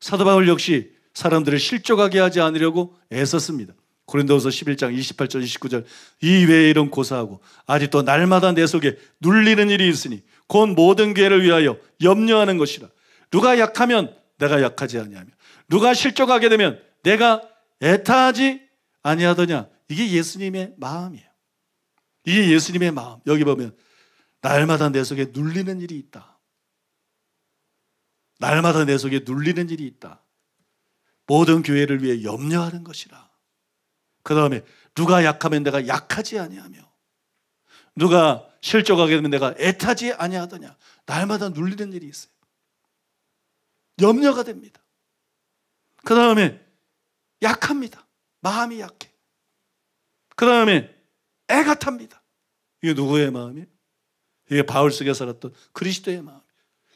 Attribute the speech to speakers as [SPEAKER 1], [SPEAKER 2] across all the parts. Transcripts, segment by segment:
[SPEAKER 1] 사도 바울 역시 사람들을 실족하게 하지 않으려고 애썼습니다. 고린도서 11장 28절 29절 이 외에 이런 고사하고 아직도 날마다 내 속에 눌리는 일이 있으니 곧 모든 교회를 위하여 염려하는 것이라. 누가 약하면 내가 약하지 아니하며 누가 실족하게 되면 내가 애타하지 아니하더냐. 이게 예수님의 마음이에요. 이게 예수님의 마음. 여기 보면 날마다 내 속에 눌리는 일이 있다. 날마다 내 속에 눌리는 일이 있다. 모든 교회를 위해 염려하는 것이라. 그 다음에 누가 약하면 내가 약하지 아니하며 누가 실족하게 되면 내가 애타지 아니하더냐. 날마다 눌리는 일이 있어요. 염려가 됩니다. 그 다음에 약합니다. 마음이 약해. 그 다음에 애가 탑니다. 이게 누구의 마음이에요? 이게 바울 속에 살았던 그리스도의 마음이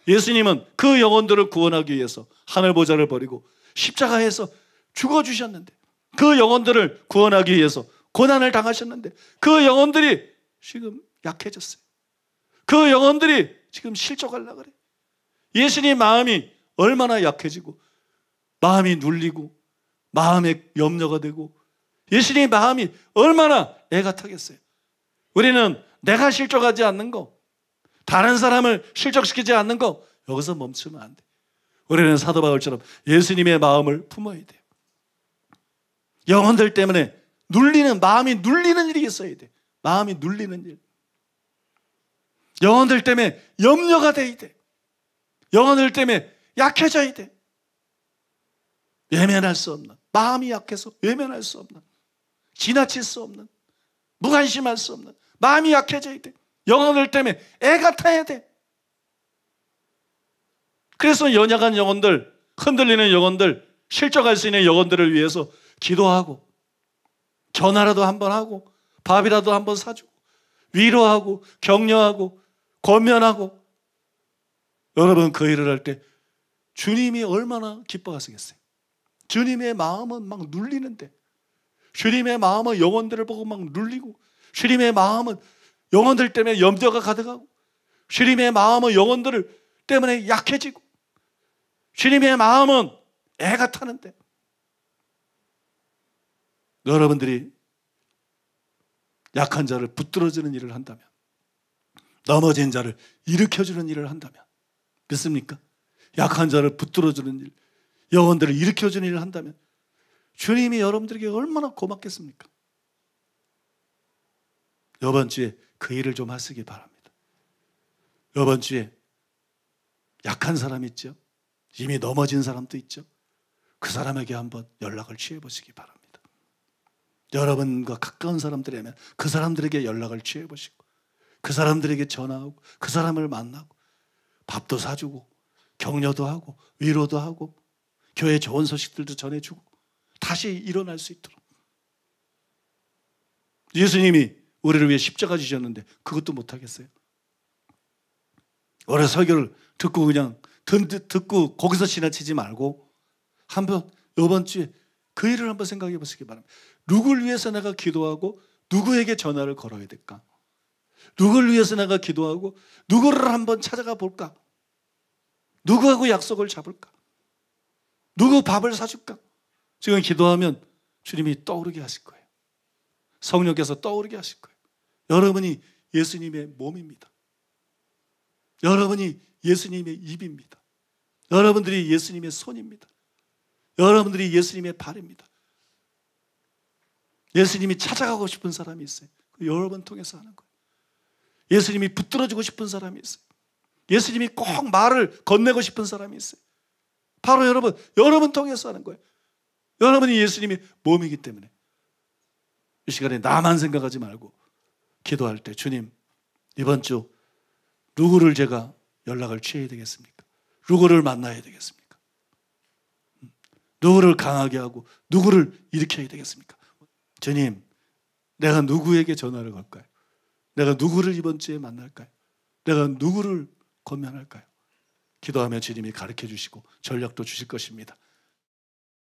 [SPEAKER 1] 예수님은 그 영혼들을 구원하기 위해서 하늘 보좌를 버리고 십자가에서 죽어 주셨는데 그 영혼들을 구원하기 위해서 고난을 당하셨는데 그 영혼들이 지금 약해졌어요. 그 영혼들이 지금 실족하려 그래. 예수님 마음이 얼마나 약해지고 마음이 눌리고 마음에 염려가 되고 예수님 마음이 얼마나 애가 타겠어요. 우리는 내가 실족하지 않는 거, 다른 사람을 실족시키지 않는 거 여기서 멈추면 안 돼. 우리는 사도 바울처럼 예수님의 마음을 품어야 돼요. 영혼들 때문에 눌리는 마음이 눌리는 일이 있어야 돼. 마음이 눌리는 일. 영혼들 때문에 염려가 돼야 돼. 영혼들 때문에 약해져야 돼. 외면할 수 없는 마음이 약해서 외면할 수 없는 지나칠 수 없는 무관심할 수 없는 마음이 약해져야 돼. 영혼들 때문에 애 같아야 돼. 그래서 연약한 영혼들, 흔들리는 영혼들, 실적할수 있는 영혼들을 위해서 기도하고 전화라도 한 번 하고 밥이라도 한 번 사주고 위로하고 격려하고 권면하고 여러분 그 일을 할 때 주님이 얼마나 기뻐하시겠어요? 주님의 마음은 막 눌리는데 주님의 마음은 영혼들을 보고 막 눌리고 주님의 마음은 영혼들 때문에 염려가 가득하고 주님의 마음은 영혼들을 때문에 약해지고 주님의 마음은 애가 타는데 여러분들이 약한 자를 붙들어주는 일을 한다면 넘어진 자를 일으켜주는 일을 한다면 믿습니까? 약한 자를 붙들어주는 일, 영혼들을 일으켜주는 일을 한다면 주님이 여러분들에게 얼마나 고맙겠습니까? 이번 주에 그 일을 좀 하시기 바랍니다. 이번 주에 약한 사람 있죠? 이미 넘어진 사람도 있죠? 그 사람에게 한번 연락을 취해 보시기 바랍니다. 여러분과 가까운 사람들이라면 그 사람들에게 연락을 취해 보시고 그 사람들에게 전화하고 그 사람을 만나고 밥도 사주고 격려도 하고 위로도 하고 교회 좋은 소식들도 전해주고 다시 일어날 수 있도록 예수님이 우리를 위해 십자가 지셨는데 그것도 못하겠어요? 어려 설교를 듣고 그냥 듣고 거기서 지나치지 말고 한번 이번 주에 그 일을 한번 생각해 보시기 바랍니다. 누굴 위해서 내가 기도하고 누구에게 전화를 걸어야 될까? 누굴 위해서 내가 기도하고 누구를 한번 찾아가 볼까? 누구하고 약속을 잡을까? 누구 밥을 사줄까? 지금 기도하면 주님이 떠오르게 하실 거예요. 성령께서 떠오르게 하실 거예요. 여러분이 예수님의 몸입니다. 여러분이 예수님의 입입니다. 여러분들이 예수님의 손입니다. 여러분들이 예수님의 발입니다. 예수님이 찾아가고 싶은 사람이 있어요. 그 여러분 통해서 하는 거예요. 예수님이 붙들어주고 싶은 사람이 있어요. 예수님이 꼭 말을 건네고 싶은 사람이 있어요. 바로 여러분, 여러분 통해서 하는 거예요. 여러분이 예수님이 몸이기 때문에. 이 시간에 나만 생각하지 말고 기도할 때 주님 이번 주 누구를 제가 연락을 취해야 되겠습니까? 누구를 만나야 되겠습니까? 누구를 음, 강하게 하고 누구를 일으켜야 되겠습니까? 주님, 내가 누구에게 전화를 걸까요? 내가 누구를 이번 주에 만날까요? 내가 누구를 권면할까요? 기도하며 주님이 가르쳐 주시고 전략도 주실 것입니다.